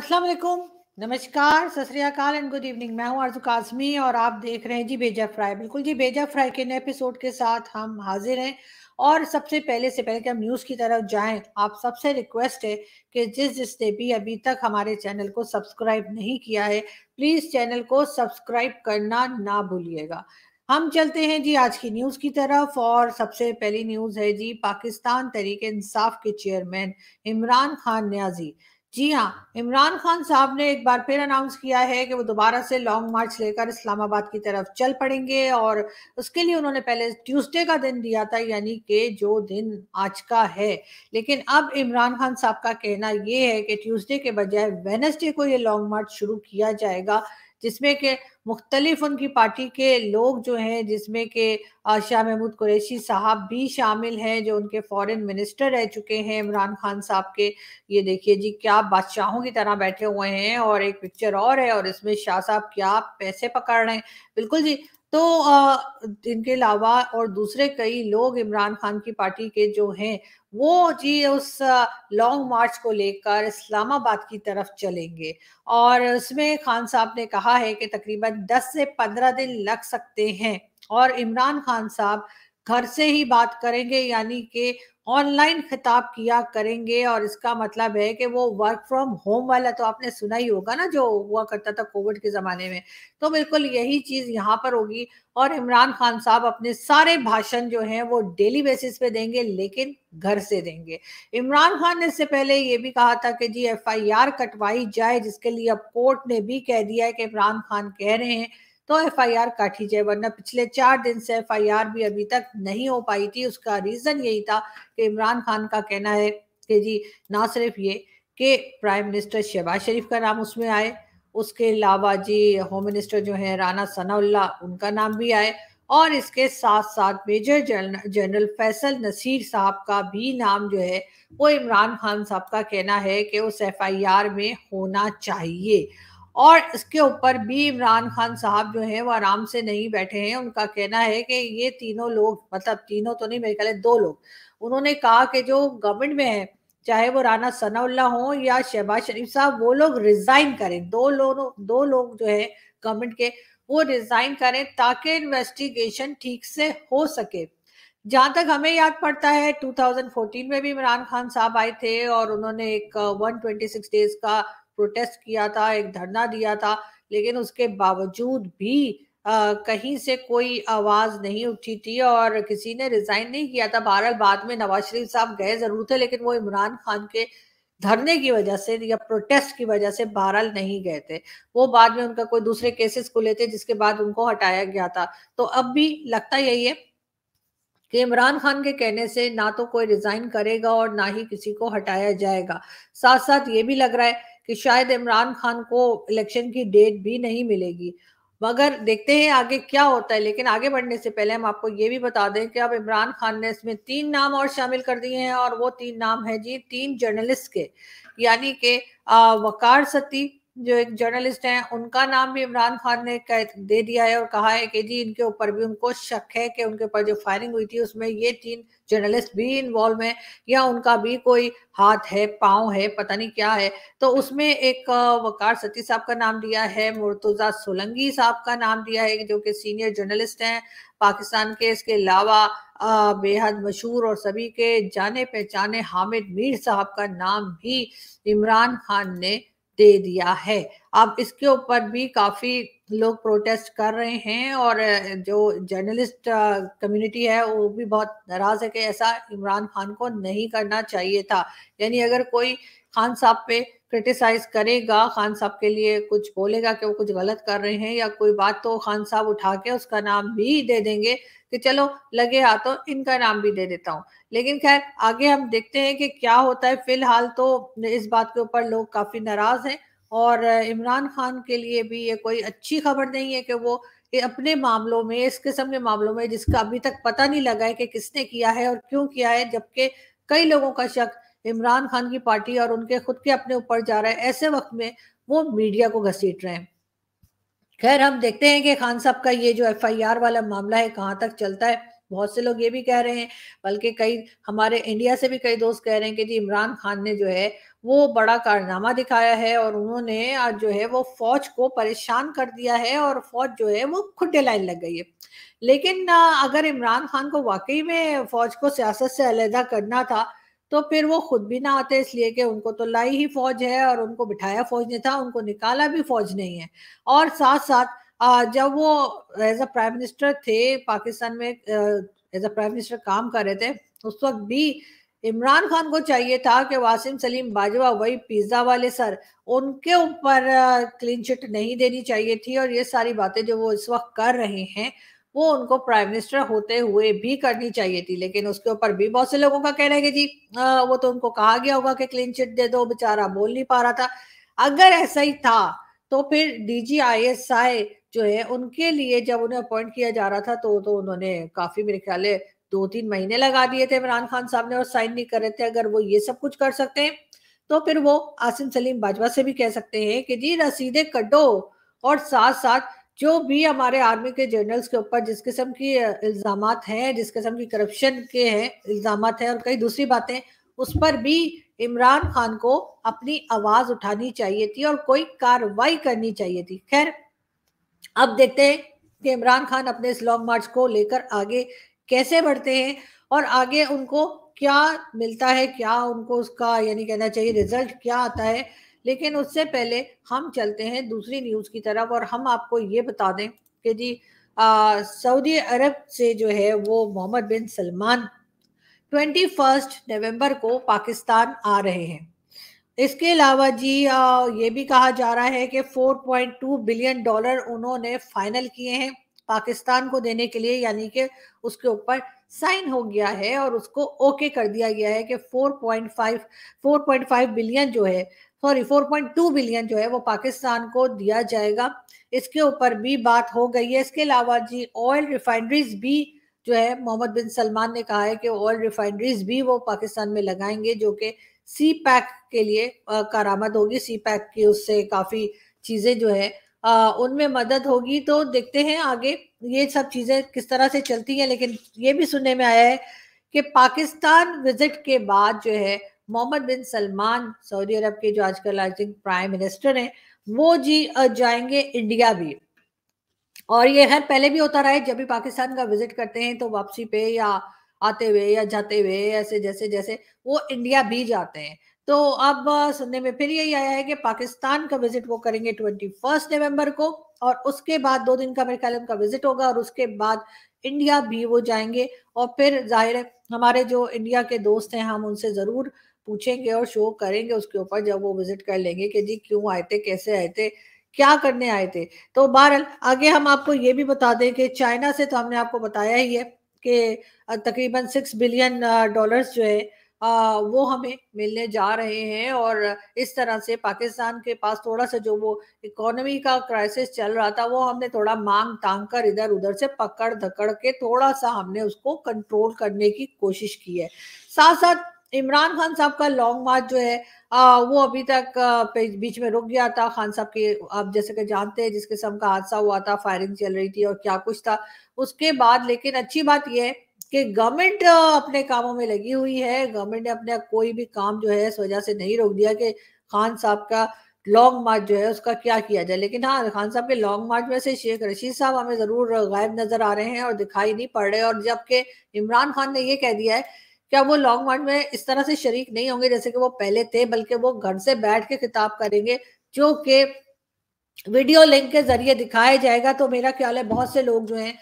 अस्सलाम वालेकुम नमस्कार सतरियाकाल एंड गुड इवनिंग मैं हूं आरजू काजमी और आप देख रहे हैं जी बेजा फ्राई बिल्कुल जी बेजा फ्राई के नए एपिसोड के साथ हम हाजिर हैं और सबसे पहले से पहले कि हम न्यूज़ की तरफ जाएं आप सबसे रिक्वेस्ट है कि जिस जिसने भी अभी तक हमारे चैनल को सब्सक्राइब नहीं किया है प्लीज़ चैनल को सब्सक्राइब करना ना भूलिएगा हम चलते हैं जी आज की न्यूज़ की तरफ और सबसे पहली न्यूज़ है जी पाकिस्तान तरीके इंसाफ के चेयरमैन इमरान खान न्याजी जी हाँ इमरान खान साहब ने एक बार फिर अनाउंस किया है कि वो दोबारा से लॉन्ग मार्च लेकर इस्लामाबाद की तरफ चल पड़ेंगे और उसके लिए उन्होंने पहले ट्यूसडे का दिन दिया था यानी कि जो दिन आज का है लेकिन अब इमरान खान साहब का कहना ये है कि ट्यूसडे के बजाय वेनसडे को ये लॉन्ग मार्च शुरू किया जाएगा जिसमें के मुख्तलिफ उनकी पार्टी के लोग जो हैं जिसमें के शाह महमूद कुरैशी साहब भी शामिल हैं जो उनके फॉरेन मिनिस्टर रह चुके हैं इमरान खान साहब के ये देखिए जी क्या बादशाहों की तरह बैठे हुए हैं और एक पिक्चर और है और इसमें शाह साहब क्या पैसे पकड़ रहे हैं बिल्कुल जी तो इनके अलावा और दूसरे कई लोग इमरान खान की पार्टी के जो हैं वो जी उस लॉन्ग मार्च को लेकर इस्लामाबाद की तरफ चलेंगे और उसमें खान साहब ने कहा है कि तकरीबन 10 से 15 दिन लग सकते हैं और इमरान खान साहब घर से ही बात करेंगे यानी कि ऑनलाइन खिताब किया करेंगे और इसका मतलब है कि वो वर्क फ्रॉम होम वाला तो आपने सुना ही होगा ना जो हुआ करता था कोविड के ज़माने में तो बिल्कुल यही चीज़ यहाँ पर होगी और इमरान खान साहब अपने सारे भाषण जो हैं वो डेली बेसिस पे देंगे लेकिन घर से देंगे इमरान खान ने इससे पहले ये भी कहा था कि जी एफ कटवाई जाए जिसके लिए अब कोर्ट ने भी कह दिया है कि इमरान खान कह रहे हैं तो एफआईआर काटी जाए वरना पिछले चार दिन से एफआईआर भी अभी तक नहीं हो पाई थी उसका रीजन यही था कि इमरान खान का कहना है कि जी ना सिर्फ ये कि प्राइम मिनिस्टर शहबाज शरीफ का नाम उसमें आए उसके अलावा जी होम मिनिस्टर जो है राना सनाउल्ला उनका नाम भी आए और इसके साथ साथ मेजर जनरल फैसल नसीर साहब का भी नाम जो है वो इमरान खान साहब का कहना है कि उस एफआईआर में होना चाहिए और इसके ऊपर भी इमरान खान साहब जो है वो आराम से नहीं बैठे हैं उनका कहना है कि ये तीनों लोग मतलब तीनों तो नहीं मेरे ख्याल दो लोग उन्होंने कहा कि जो गवर्नमेंट में है चाहे वो राना सना हो या शहबाज शरीफ साहब वो लोग रिजाइन करें दो लोग दो लोग जो है गवर्नमेंट के वो रिजाइन करें ताकि इन्वेस्टिगेशन ठीक से हो सके जहां तक हमें याद पड़ता है 2014 में भी इमरान खान साहब आए थे और उन्होंने एक 126 uh, डेज का प्रोटेस्ट किया था एक धरना दिया था लेकिन उसके बावजूद भी आ, कहीं से कोई आवाज नहीं उठी थी और किसी ने रिजाइन नहीं किया था बहरहाल बाद में नवाज शरीफ साहब गए जरूर थे लेकिन वो इमरान खान के धरने की वजह से या प्रोटेस्ट की वजह से बहरहाल नहीं गए थे वो बाद में उनका कोई दूसरे केसेस खुले थे जिसके बाद उनको हटाया गया था तो अब भी लगता यही है कि इमरान खान के कहने से ना तो कोई रिजाइन करेगा और ना ही किसी को हटाया जाएगा साथ साथ ये भी लग रहा है कि शायद इमरान खान को इलेक्शन की डेट भी नहीं मिलेगी मगर देखते हैं आगे क्या होता है लेकिन आगे बढ़ने से पहले हम आपको ये भी बता दें कि अब इमरान खान ने इसमें तीन नाम और शामिल कर दिए हैं और वो तीन नाम है जी तीन जर्नलिस्ट के यानी के वकार सती जो एक जर्नलिस्ट हैं उनका नाम भी इमरान खान ने कह दे दिया है और कहा है कि जी इनके ऊपर भी उनको शक है कि उनके ऊपर जो फायरिंग हुई थी उसमें ये तीन जर्नलिस्ट भी इन्वॉल्व हैं या उनका भी कोई हाथ है पाँव है पता नहीं क्या है तो उसमें एक वकार सती साहब का नाम दिया है मुर्तुजा सोलंगी साहब का नाम दिया है जो कि सीनियर जर्नलिस्ट हैं पाकिस्तान के इसके अलावा बेहद मशहूर और सभी के जाने पहचाने हामिद मीर साहब का नाम भी इमरान खान ने दे दिया है अब इसके ऊपर भी काफी लोग प्रोटेस्ट कर रहे हैं और जो जर्नलिस्ट कम्युनिटी है वो भी बहुत नाराज है कि ऐसा इमरान खान को नहीं करना चाहिए था यानी अगर कोई खान साहब पे क्रिटिसाइज करेगा खान साहब के लिए कुछ बोलेगा कि वो कुछ गलत कर रहे हैं या कोई बात तो खान साहब उठा के उसका नाम भी दे देंगे कि चलो लगे हाथों इनका नाम भी दे देता हूँ लेकिन खैर आगे हम देखते हैं कि क्या होता है फिलहाल तो इस बात के ऊपर लोग काफी नाराज हैं और इमरान खान के लिए भी ये कोई अच्छी खबर नहीं है कि वो अपने मामलों में इस किस्म के मामलों में जिसका अभी तक पता नहीं लगा है कि किसने किया है और क्यों किया है जबकि कई लोगों का शक इमरान खान की पार्टी और उनके खुद के अपने ऊपर जा रहा है ऐसे वक्त में वो मीडिया को घसीट रहे हैं खैर हम देखते हैं कि खान साहब का ये जो एफआईआर वाला मामला है कहाँ तक चलता है बहुत से लोग ये भी कह रहे हैं बल्कि कई हमारे इंडिया से भी कई दोस्त कह रहे हैं कि जी इमरान खान ने जो है वो बड़ा कारनामा दिखाया है और उन्होंने आज जो है वो फौज को परेशान कर दिया है और फौज जो है वो खुडे लाइन लग गई है लेकिन अगर इमरान खान को वाकई में फौज को सियासत से अलहदा करना था तो फिर वो खुद भी ना आते इसलिए कि उनको तो लाई ही फौज है और उनको बिठाया फौज ने था उनको निकाला भी फौज नहीं है और साथ साथ जब वो एज अ प्राइम मिनिस्टर थे पाकिस्तान में एज अ प्राइम मिनिस्टर काम कर रहे थे उस वक्त भी इमरान खान को चाहिए था कि वासिम सलीम बाजवा वही पिज्ज़ा वाले सर उनके ऊपर क्लीन चिट नहीं देनी चाहिए थी और ये सारी बातें जो वो इस वक्त कर रहे हैं वो उनको प्राइम मिनिस्टर होते हुए भी करनी चाहिए थी लेकिन उसके ऊपर भी बहुत से लोगों का कहना है कि जी आ, वो तो उनको कहा गया होगा कि क्लीन चिट दे दो बेचारा बोल नहीं पा रहा था अगर ऐसा ही था तो फिर जी आई एस आई जो है उनके लिए जब उन्हें अपॉइंट किया जा रहा था तो तो उन्होंने काफी मेरे ख्याल है दो तीन महीने लगा दिए थे इमरान खान साहब ने और साइन नहीं कर रहे थे अगर वो ये सब कुछ कर सकते हैं तो फिर वो आसिम सलीम बाजवा से भी कह सकते हैं कि जी रसीदे कटो और साथ साथ जो भी हमारे आर्मी के जनरल्स के ऊपर जिस किस्म की इल्ज़ाम हैं जिस किस्म की करप्शन के हैं इल्ज़ाम हैं और कई दूसरी बातें उस पर भी इमरान खान को अपनी आवाज़ उठानी चाहिए थी और कोई कार्रवाई करनी चाहिए थी खैर अब देखते हैं कि इमरान खान अपने इस लॉन्ग मार्च को लेकर आगे कैसे बढ़ते हैं और आगे उनको क्या मिलता है क्या उनको उसका यानी कहना चाहिए रिजल्ट क्या आता है लेकिन उससे पहले हम चलते हैं दूसरी न्यूज़ की तरफ और हम आपको ये बता दें कि जी सऊदी अरब से जो है वो Mohammed bin Salman twenty first नवम्बर को पाकिस्तान आ रहे हैं इसके अलावा जी आ, ये भी कहा जा रहा है कि 4.2 बिलियन डॉलर उन्होंने फाइनल किए हैं पाकिस्तान को देने के लिए यानी कि उसके ऊपर साइन हो गया है और उसको ओके कर दिया गया है कि 4.5 4.5 बिलियन जो है सॉरी 4.2 बिलियन जो है वो पाकिस्तान को दिया जाएगा इसके ऊपर भी बात हो गई है इसके अलावा जी ऑयल रिफाइनरीज भी जो है मोहम्मद बिन सलमान ने कहा है कि ऑयल रिफाइनरीज भी वो पाकिस्तान में लगाएंगे जो कि सी पैक के लिए कारामद होगी सी पैक की उससे काफ़ी चीज़ें जो है उनमें मदद होगी तो देखते हैं आगे ये सब चीज़ें किस तरह से चलती हैं लेकिन ये भी सुनने में आया है कि पाकिस्तान विजिट के बाद जो है Mohammed bin Salman Saudi Arab के जो आजकल आई थिंक प्राइम मिनिस्टर हैं वो जी जाएंगे इंडिया भी और ये खैर पहले भी होता रहा है जब भी पाकिस्तान का विजिट करते हैं तो वापसी पे या आते हुए या जाते हुए ऐसे जैसे जैसे वो इंडिया भी जाते हैं तो अब सुनने में फिर यही आया है कि पाकिस्तान का विजिट वो करेंगे ट्वेंटी फर्स्ट नवम्बर को और उसके बाद दो दिन का मेरे ख्याल उनका विजिट होगा और उसके बाद इंडिया भी वो जाएंगे और फिर जाहिर है हमारे जो इंडिया के दोस्त हैं हम उनसे ज़रूर पूछेंगे और शो करेंगे उसके ऊपर जब वो विजिट कर लेंगे कि जी क्यों आए थे कैसे आए थे क्या करने आए थे तो बहरहाल आगे हम आपको ये भी बता दें कि चाइना से तो हमने आपको बताया ही है कि तकरीबन सिक्स बिलियन डॉलर्स जो है आ, वो हमें मिलने जा रहे हैं और इस तरह से पाकिस्तान के पास थोड़ा सा जो वो इकोनॉमी का क्राइसिस चल रहा था वो हमने थोड़ा मांग तांग कर इधर उधर से पकड़ धकड़ के थोड़ा सा हमने उसको कंट्रोल करने की कोशिश की है साथ साथ इमरान खान साहब का लॉन्ग मार्च जो है आ, वो अभी तक बीच में रुक गया था खान साहब के आप जैसे कि जानते हैं जिस किस्म का हादसा हुआ था फायरिंग चल रही थी और क्या कुछ था उसके बाद लेकिन अच्छी बात यह है कि गवर्नमेंट अपने कामों में लगी हुई है गवर्नमेंट ने अपने कोई भी काम जो है इस वजह से नहीं रोक दिया कि खान साहब का लॉन्ग मार्च जो है उसका क्या किया जाए लेकिन हाँ खान साहब के लॉन्ग मार्च में से शेख रशीद साहब हमें जरूर गायब नजर आ रहे हैं और दिखाई नहीं पड़ रहे और जबकि इमरान खान ने ये कह दिया है क्या वो लॉन्ग मार्च में इस तरह से शरीक नहीं होंगे जैसे कि वो पहले थे बल्कि वो घर से बैठ के खिताब करेंगे जो कि वीडियो लिंक के जरिए दिखाया जाएगा तो मेरा ख्याल है बहुत से लोग जो हैं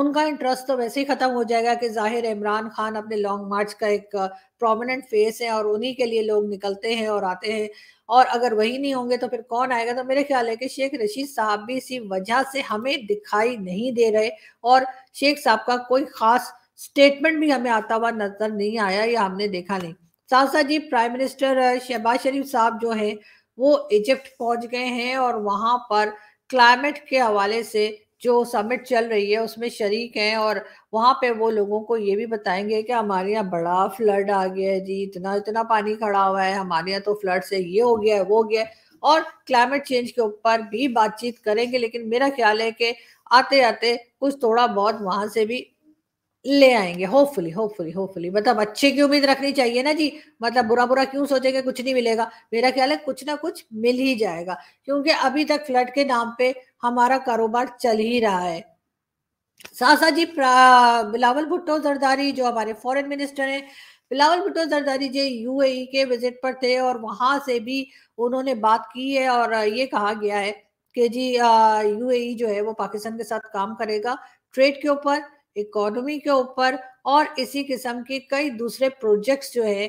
उनका इंटरेस्ट तो वैसे ही खत्म हो जाएगा कि जाहिर इमरान खान अपने लॉन्ग मार्च का एक प्रोमिनेंट फेस है और उन्हीं के लिए लोग निकलते हैं और आते हैं और अगर वही नहीं होंगे तो फिर कौन आएगा तो मेरे ख्याल है कि शेख रशीद साहब भी इसी वजह से हमें दिखाई नहीं दे रहे और शेख साहब का कोई खास स्टेटमेंट भी हमें आता हुआ नजर नहीं आया या हमने देखा नहीं साथ साथ जी प्राइम मिनिस्टर शहबाज शरीफ साहब जो है वो इजिप्ट पहुंच गए हैं और वहां पर क्लाइमेट के हवाले से जो समिट चल रही है उसमें शरीक हैं और वहाँ पे वो लोगों को ये भी बताएंगे कि हमारे यहाँ बड़ा फ्लड आ गया है जी इतना इतना पानी खड़ा हुआ है हमारे यहाँ तो फ्लड से ये हो गया है वो हो गया है और क्लाइमेट चेंज के ऊपर भी बातचीत करेंगे लेकिन मेरा ख्याल है कि आते आते कुछ थोड़ा बहुत वहाँ से भी ले आएंगे होपफुली होपफुली होपफुली मतलब अच्छे की उम्मीद रखनी चाहिए ना जी मतलब बुरा बुरा क्यों सोचेंगे कुछ नहीं मिलेगा मेरा ख्याल है कुछ ना कुछ मिल ही जाएगा क्योंकि अभी तक फ्लड के नाम पे हमारा कारोबार चल ही रहा है सासा जी बिलावल भुट्टो जरदारी जो हमारे फॉरेन मिनिस्टर हैं बिलावल भुट्टो जरदारी जी यूएई e के विजिट पर थे और वहां से भी उन्होंने बात की है और ये कहा गया है कि जी यूएई e जो है वो पाकिस्तान के साथ काम करेगा ट्रेड के ऊपर इकोनॉमी के ऊपर और इसी किस्म के कई दूसरे प्रोजेक्ट्स जो है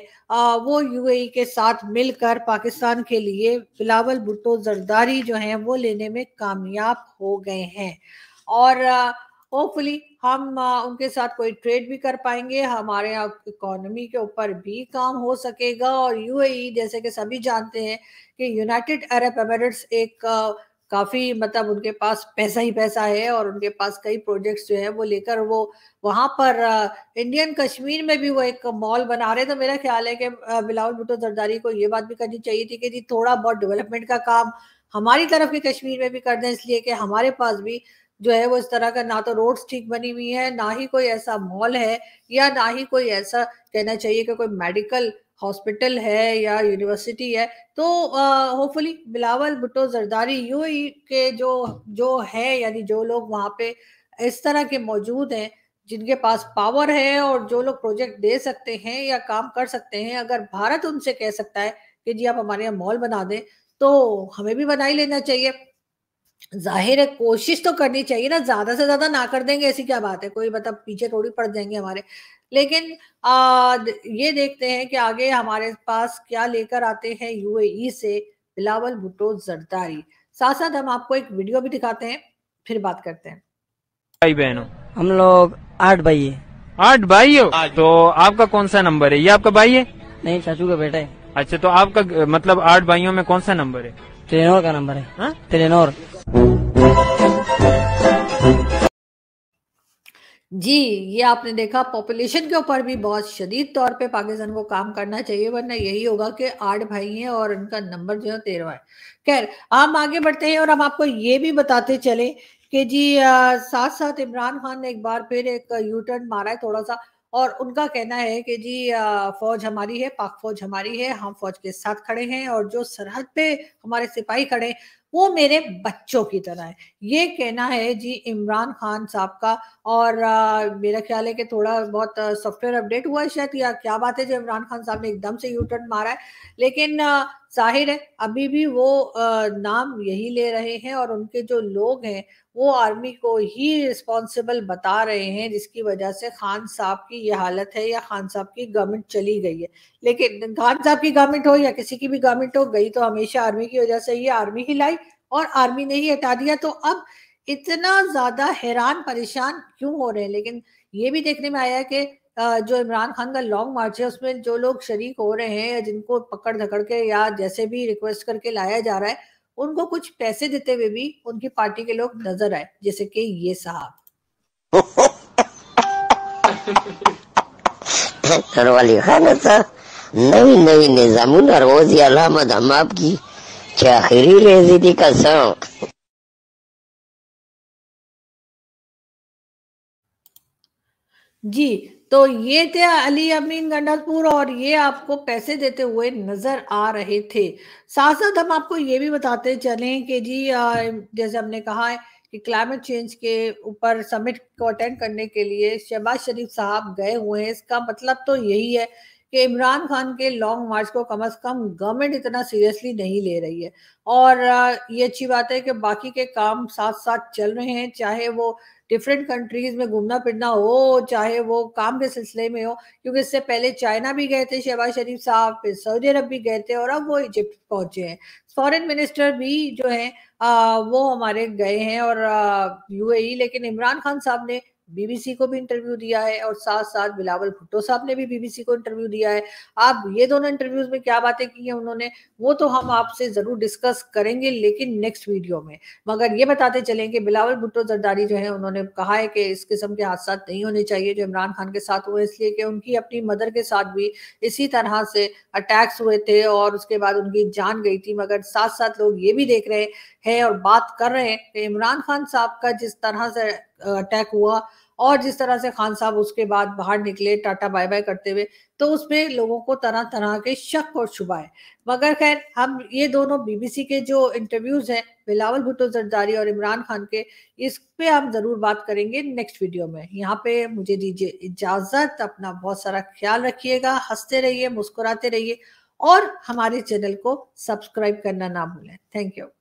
वो यूएई e के साथ मिलकर पाकिस्तान के लिए बिलावल भुट्टो जरदारी जो है वो लेने में कामयाब हो गए हैं और होपफुली हम उनके साथ कोई ट्रेड भी कर पाएंगे हमारे यहाँ इकोनॉमी के ऊपर भी काम हो सकेगा और यूएई e जैसे कि सभी जानते हैं कि यूनाइटेड अरब एमिरेट्स एक काफ़ी मतलब उनके पास पैसा ही पैसा है और उनके पास कई प्रोजेक्ट्स जो है वो लेकर वो वहाँ पर इंडियन कश्मीर में भी वो एक मॉल बना रहे तो मेरा ख्याल है कि बिलावल भुटो जरदारी को ये बात भी करनी चाहिए थी कि जी थोड़ा बहुत डेवलपमेंट का काम हमारी तरफ के कश्मीर में भी कर दें इसलिए कि हमारे पास भी जो है वो इस तरह का ना तो रोड्स ठीक बनी हुई है ना ही कोई ऐसा मॉल है या ना ही कोई ऐसा कहना चाहिए कि कोई मेडिकल हॉस्पिटल है या यूनिवर्सिटी है तो होपफुली बिलावल भुट्टो जरदारी यू के जो जो है यानी जो लोग वहाँ पे इस तरह के मौजूद हैं जिनके पास पावर है और जो लोग प्रोजेक्ट दे सकते हैं या काम कर सकते हैं अगर भारत उनसे कह सकता है कि जी आप हमारे यहाँ मॉल बना दें तो हमें भी बना ही लेना चाहिए जाहिर है कोशिश तो करनी चाहिए ना ज्यादा से ज्यादा ना कर देंगे ऐसी क्या बात है कोई मतलब पीछे थोड़ी पड़ जाएंगे हमारे लेकिन आ, ये देखते हैं कि आगे हमारे पास क्या लेकर आते हैं यूएई e से बिलावल भुट्टो जरदारी साथ साथ हम आपको एक वीडियो भी दिखाते हैं फिर बात करते हैं भाई बहनों हम लोग आठ भाई है आठ भाई हो तो आपका कौन सा नंबर है ये आपका भाई है नहीं चाचू का बेटा है अच्छा तो आपका मतलब आठ भाइयों में कौन सा नंबर है ट्रेनोर का नंबर है ट्रेनोर हाँ? जी ये आपने देखा पॉपुलेशन के ऊपर भी बहुत शदीद तौर पे पाकिस्तान को काम करना चाहिए वरना यही होगा कि आठ भाई हैं और उनका नंबर जो है तेरह है खैर हम आगे बढ़ते हैं और हम आपको ये भी बताते चले कि जी आ, साथ साथ इमरान खान ने एक बार फिर एक यू टर्न मारा है थोड़ा सा और उनका कहना है कि जी फौज हमारी है पाक फौज हमारी है हम फौज के साथ खड़े हैं और जो सरहद पे हमारे सिपाही खड़े वो मेरे बच्चों की तरह है ये कहना है जी इमरान खान साहब का और आ, मेरा ख्याल है कि थोड़ा बहुत सॉफ्टवेयर अपडेट हुआ है शायद या क्या बात है जो इमरान खान साहब ने एकदम से यू टर्न मारा है लेकिन जाहिर है अभी भी वो आ, नाम यही ले रहे हैं और उनके जो लोग हैं वो आर्मी को ही रिस्पॉन्सिबल बता रहे हैं जिसकी वजह से खान साहब की ये हालत है या खान साहब की गवर्नमेंट चली गई है लेकिन खान साहब की गवर्नमेंट हो या किसी की भी गवर्नमेंट हो गई तो हमेशा आर्मी की वजह से ये आर्मी ही लाई और आर्मी ने ही हटा दिया तो अब इतना ज्यादा हैरान परेशान क्यों हो रहे हैं लेकिन ये भी देखने में आया कि जो इमरान खान का लॉन्ग मार्च है उसमें जो लोग शरीक हो रहे हैं या जिनको पकड़ धकड़ के या जैसे भी रिक्वेस्ट करके लाया जा रहा है उनको कुछ पैसे देते हुए भी उनकी पार्टी के लोग नजर आए जैसे कि ये साहब डॉक्टर वाली खान साहब नई नई निजामुन रोजी अलामद हम आपकी क्या आखिरी रेजी का शौक जी तो ये थे अली अमीन गंडासपुर और ये आपको पैसे देते हुए नजर आ रहे थे साथ साथ हम आपको ये भी बताते चलें कि जी जैसे हमने कहा है कि क्लाइमेट चेंज के ऊपर समिट को अटेंड करने के लिए शहबाज शरीफ साहब गए हुए हैं इसका मतलब तो यही है कि इमरान खान के लॉन्ग मार्च को कम से कम गवर्नमेंट इतना सीरियसली नहीं ले रही है और ये अच्छी बात है कि बाकी के काम साथ साथ चल रहे हैं चाहे वो डिफरेंट कंट्रीज में घूमना फिरना हो चाहे वो काम के सिलसिले में हो क्योंकि इससे पहले चाइना भी गए थे शहबाज शरीफ साहब फिर सऊदी अरब भी गए थे और अब वो इजिप्ट पहुंचे हैं फॉरेन मिनिस्टर भी जो है आ, वो हमारे गए हैं और यूएई e, लेकिन इमरान खान साहब ने बीबीसी को भी इंटरव्यू दिया है और साथ साथ बिलावल भुट्टो साहब ने भी बीबीसी को इंटरव्यू दिया है आप ये दोनों इंटरव्यूज में क्या बातें की हैं उन्होंने वो तो हम आपसे जरूर डिस्कस करेंगे लेकिन नेक्स्ट वीडियो में मगर ये बताते चलें कि बिलावल भुट्टो जरदारी जो है उन्होंने कहा है कि इस किस्म के हादसा नहीं होने चाहिए जो इमरान खान के साथ हुए इसलिए कि उनकी अपनी मदर के साथ भी इसी तरह से अटैक्स हुए थे और उसके बाद उनकी जान गई थी मगर साथ साथ लोग ये भी देख रहे हैं और बात कर रहे हैं कि इमरान खान साहब का जिस तरह से अटैक हुआ और जिस तरह से खान साहब उसके बाद बाहर निकले टाटा बाय बाय करते हुए तो उसमें लोगों को तरह तरह के शक और छुपाए मगर खैर हम ये दोनों बीबीसी के जो इंटरव्यूज हैं बिलावल भुट्टो जरदारी और इमरान खान के इस पे हम जरूर बात करेंगे नेक्स्ट वीडियो में यहाँ पे मुझे दीजिए इजाजत अपना बहुत सारा ख्याल रखिएगा हंसते रहिए मुस्कुराते रहिए और हमारे चैनल को सब्सक्राइब करना ना भूलें थैंक यू